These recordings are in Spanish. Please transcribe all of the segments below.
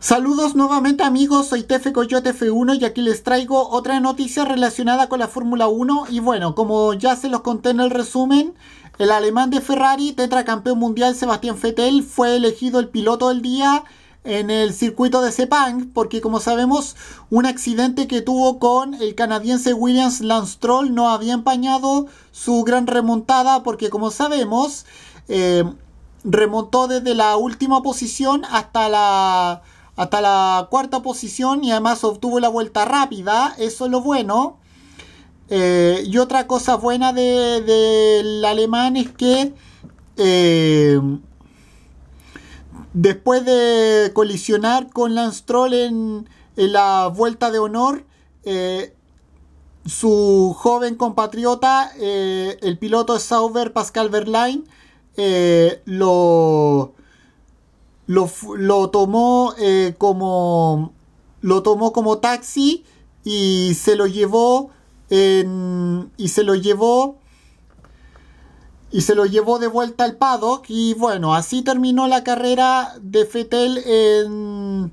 Saludos nuevamente amigos, soy Tefe Coyote F1 y aquí les traigo otra noticia relacionada con la Fórmula 1 y bueno, como ya se los conté en el resumen, el alemán de Ferrari, tetracampeón mundial Sebastián Fettel, fue elegido el piloto del día en el circuito de Sepang, porque como sabemos, un accidente que tuvo con el canadiense Williams Lance no había empañado su gran remontada, porque como sabemos, eh, remontó desde la última posición hasta la hasta la cuarta posición y además obtuvo la vuelta rápida, eso es lo bueno. Eh, y otra cosa buena del alemán es que eh, después de colisionar con Lance Troll en, la vuelta de honor, eh, su joven compatriota, el piloto Sauber Pascal Verlaine, lo lo, tomó eh, como lo tomó como taxi y se lo llevó y se lo llevó y se lo llevó de vuelta al paddock y bueno, así terminó la carrera de Fetel en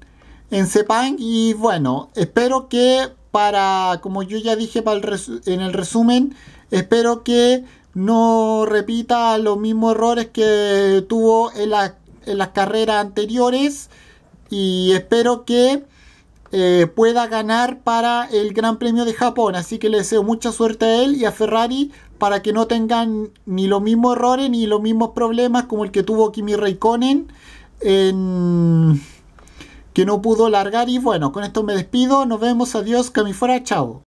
en Sepang y bueno, espero que para como yo ya dije para en el resumen, espero que no repita los mismos errores que tuvo en la en las carreras anteriores y espero que eh, pueda ganar para el Gran Premio de Japón. Así que le deseo mucha suerte a él y a Ferrari para que no tengan ni los mismos errores ni los mismos problemas como el que tuvo Kimi Raikkonen en... que no pudo largar. Y bueno, con esto me despido. Nos vemos. Adiós. Fuera. Chao.